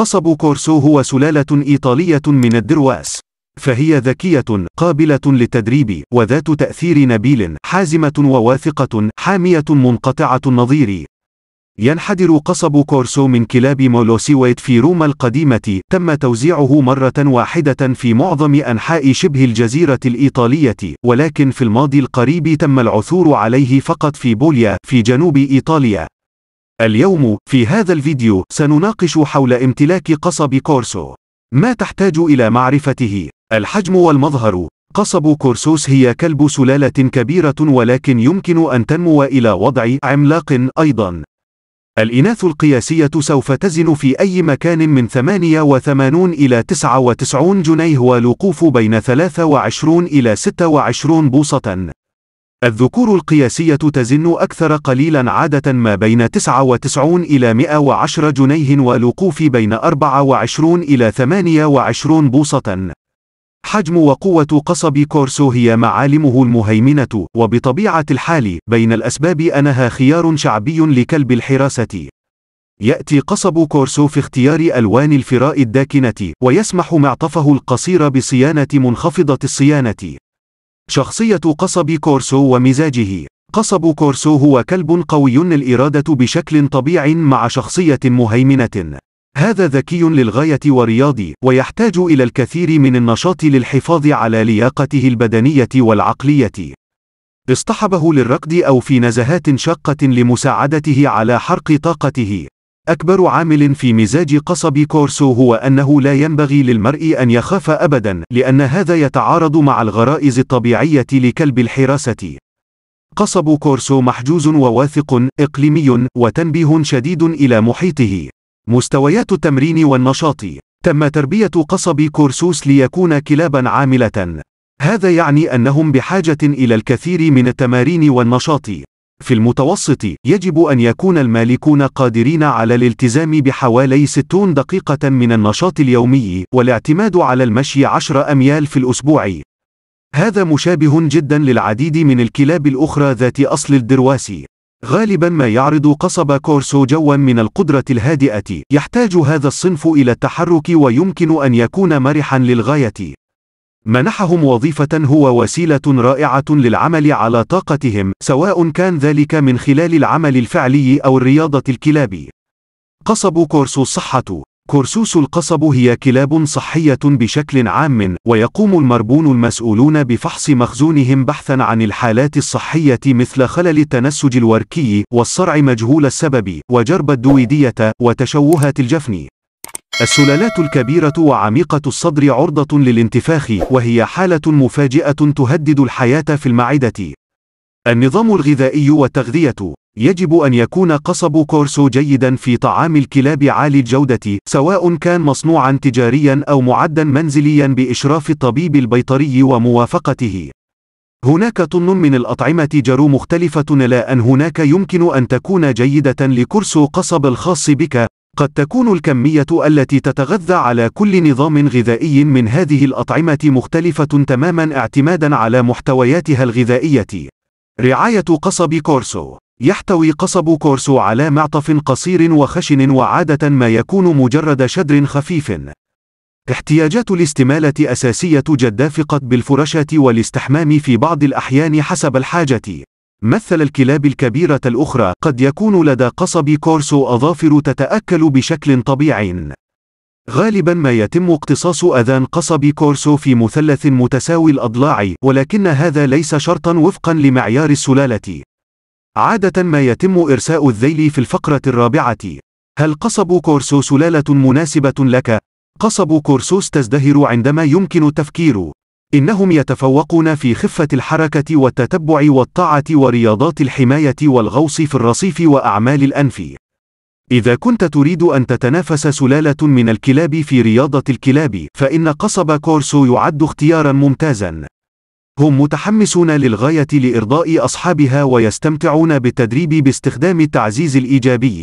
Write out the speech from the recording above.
قصب كورسو هو سلالة إيطالية من الدرواس فهي ذكية قابلة للتدريب وذات تأثير نبيل حازمة وواثقة حامية منقطعة النظير ينحدر قصب كورسو من كلاب مولوسيويت في روما القديمة تم توزيعه مرة واحدة في معظم أنحاء شبه الجزيرة الإيطالية ولكن في الماضي القريب تم العثور عليه فقط في بوليا في جنوب إيطاليا اليوم في هذا الفيديو سنناقش حول امتلاك قصب كورسو ما تحتاج إلى معرفته الحجم والمظهر قصب كورسوس هي كلب سلالة كبيرة ولكن يمكن أن تنمو إلى وضع عملاق أيضا الإناث القياسية سوف تزن في أي مكان من 88 إلى 99 جنيه والوقوف بين 23 إلى 26 بوصة الذكور القياسية تزن أكثر قليلا عادة ما بين 99 إلى 110 جنيه والوقوف بين 24 إلى 28 بوصة. حجم وقوة قصب كورسو هي معالمه المهيمنة، وبطبيعة الحال، بين الأسباب أنها خيار شعبي لكلب الحراسة. يأتي قصب كورسو في اختيار ألوان الفراء الداكنة، ويسمح معطفه القصير بصيانة منخفضة الصيانة. شخصية قصب كورسو ومزاجه قصب كورسو هو كلب قوي الإرادة بشكل طبيعي مع شخصية مهيمنة هذا ذكي للغاية ورياضي ويحتاج إلى الكثير من النشاط للحفاظ على لياقته البدنية والعقلية اصطحبه للركض أو في نزهات شاقة لمساعدته على حرق طاقته أكبر عامل في مزاج قصب كورسو هو أنه لا ينبغي للمرء أن يخاف أبدا لأن هذا يتعارض مع الغرائز الطبيعية لكلب الحراسة قصب كورسو محجوز وواثق إقليمي وتنبيه شديد إلى محيطه مستويات التمرين والنشاط تم تربية قصب كورسوس ليكون كلابا عاملة هذا يعني أنهم بحاجة إلى الكثير من التمارين والنشاط في المتوسط، يجب أن يكون المالكون قادرين على الالتزام بحوالي 60 دقيقة من النشاط اليومي، والاعتماد على المشي 10 أميال في الأسبوع. هذا مشابه جدا للعديد من الكلاب الأخرى ذات أصل الدرواسي. غالبا ما يعرض قصب كورسو جوا من القدرة الهادئة. يحتاج هذا الصنف إلى التحرك ويمكن أن يكون مرحا للغاية. منحهم وظيفة هو وسيلة رائعة للعمل على طاقتهم، سواء كان ذلك من خلال العمل الفعلي أو الرياضة الكلاب. قصب كورس الصحة كورسوس القصب هي كلاب صحية بشكل عام، ويقوم المربون المسؤولون بفحص مخزونهم بحثًا عن الحالات الصحية مثل خلل التنسج الوركي، والصرع مجهول السبب، وجرب الدويدية، وتشوهات الجفن. السلالات الكبيرة وعميقة الصدر عرضة للانتفاخ وهي حالة مفاجئة تهدد الحياة في المعدة. النظام الغذائي والتغذية يجب أن يكون قصب كورسو جيدا في طعام الكلاب عالي الجودة سواء كان مصنوعا تجاريا أو معدا منزليا بإشراف الطبيب البيطري وموافقته. هناك طن من الأطعمة جرو مختلفة لا أن هناك يمكن أن تكون جيدة لكرسو قصب الخاص بك قد تكون الكمية التي تتغذى على كل نظام غذائي من هذه الأطعمة مختلفة تماما اعتمادا على محتوياتها الغذائية. رعاية قصب كورسو يحتوي قصب كورسو على معطف قصير وخشن وعادة ما يكون مجرد شدر خفيف. احتياجات الاستمالة أساسية جدا فقط بالفرشة والاستحمام في بعض الأحيان حسب الحاجة. مثل الكلاب الكبيرة الأخرى قد يكون لدى قصب كورسو أظافر تتأكل بشكل طبيعي. غالبا ما يتم اقتصاص أذان قصب كورسو في مثلث متساوي الأضلاع، ولكن هذا ليس شرطا وفقا لمعيار السلالة. عادة ما يتم إرساء الذيل في الفقرة الرابعة. هل قصب كورسو سلالة مناسبة لك؟ قصب كورسوس تزدهر عندما يمكن التفكير إنهم يتفوقون في خفة الحركة والتتبع والطاعة ورياضات الحماية والغوص في الرصيف وأعمال الأنف. إذا كنت تريد أن تتنافس سلالة من الكلاب في رياضة الكلاب، فإن قصب كورسو يعد اختيارًا ممتازًا. هم متحمسون للغاية لإرضاء أصحابها ويستمتعون بالتدريب باستخدام التعزيز الإيجابي.